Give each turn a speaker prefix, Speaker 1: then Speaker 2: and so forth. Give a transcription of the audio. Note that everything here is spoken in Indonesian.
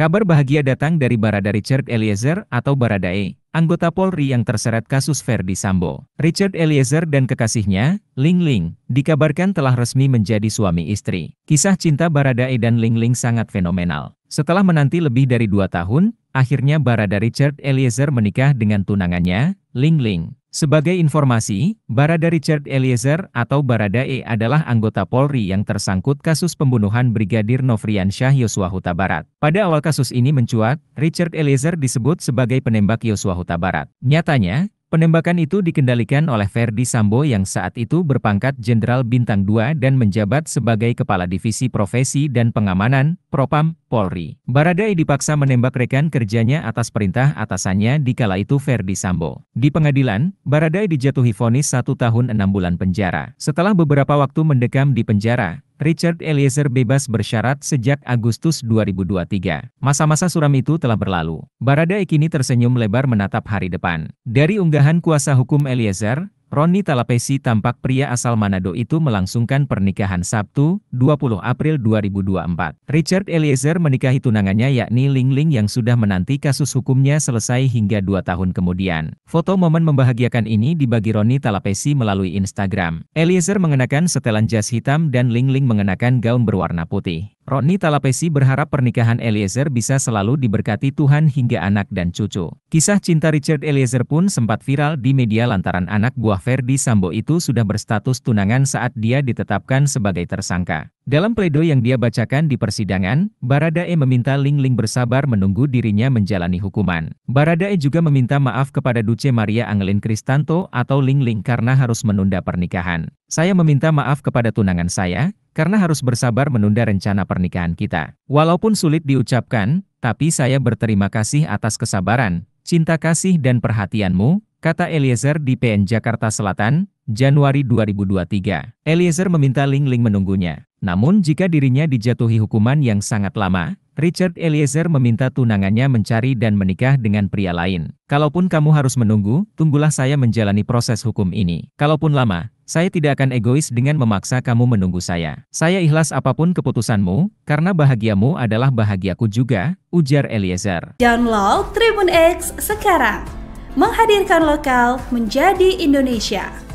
Speaker 1: Kabar bahagia datang dari Barada Richard Eliezer atau Baradae, anggota Polri yang terseret kasus Verdi Sambo. Richard Eliezer dan kekasihnya, Ling Ling, dikabarkan telah resmi menjadi suami istri. Kisah cinta Baradae dan Ling Ling sangat fenomenal. Setelah menanti lebih dari dua tahun, akhirnya Barada Richard Eliezer menikah dengan tunangannya, Ling Ling. Sebagai informasi, Barada Richard Eliezer atau Barada E adalah anggota Polri yang tersangkut kasus pembunuhan Brigadir Novriansyah Syah Yosua Huta Barat. Pada awal kasus ini mencuat, Richard Eliezer disebut sebagai penembak Yosua Huta Barat. Nyatanya, penembakan itu dikendalikan oleh Ferdi Sambo yang saat itu berpangkat Jenderal Bintang 2 dan menjabat sebagai Kepala Divisi Profesi dan Pengamanan, Propam, Polri. Baradae dipaksa menembak rekan kerjanya atas perintah atasannya di kala itu Ferdi Sambo. Di pengadilan, Baradae dijatuhi vonis satu tahun enam bulan penjara. Setelah beberapa waktu mendekam di penjara, Richard Eliezer bebas bersyarat sejak Agustus 2023. Masa-masa suram itu telah berlalu. Baradae kini tersenyum lebar menatap hari depan. Dari unggahan kuasa hukum Eliezer, Roni Talapesi tampak pria asal Manado itu melangsungkan pernikahan Sabtu, 20 April 2024. Richard Eliezer menikahi tunangannya yakni Ling Ling yang sudah menanti kasus hukumnya selesai hingga dua tahun kemudian. Foto momen membahagiakan ini dibagi Roni Talapesi melalui Instagram. Eliezer mengenakan setelan jas hitam dan Ling Ling mengenakan gaun berwarna putih. Rodney Talapesi berharap pernikahan Eliezer bisa selalu diberkati Tuhan hingga anak dan cucu. Kisah cinta Richard Eliezer pun sempat viral di media lantaran anak buah Ferdi Sambo itu sudah berstatus tunangan saat dia ditetapkan sebagai tersangka. Dalam pledo yang dia bacakan di persidangan, Baradae meminta Ling Ling bersabar menunggu dirinya menjalani hukuman. Baradae juga meminta maaf kepada Duce Maria Angelin Kristanto atau Ling Ling karena harus menunda pernikahan. Saya meminta maaf kepada tunangan saya, karena harus bersabar menunda rencana pernikahan kita. Walaupun sulit diucapkan, tapi saya berterima kasih atas kesabaran, cinta kasih dan perhatianmu, kata Eliezer di PN Jakarta Selatan, Januari 2023. Eliezer meminta Ling Ling menunggunya. Namun jika dirinya dijatuhi hukuman yang sangat lama, Richard Eliezer meminta tunangannya mencari dan menikah dengan pria lain. Kalaupun kamu harus menunggu, tunggulah saya menjalani proses hukum ini. Kalaupun lama, saya tidak akan egois dengan memaksa kamu menunggu saya. Saya ikhlas apapun keputusanmu, karena bahagiamu adalah bahagiaku juga, ujar Eliezer. Download Tribun X sekarang. Menghadirkan lokal menjadi Indonesia.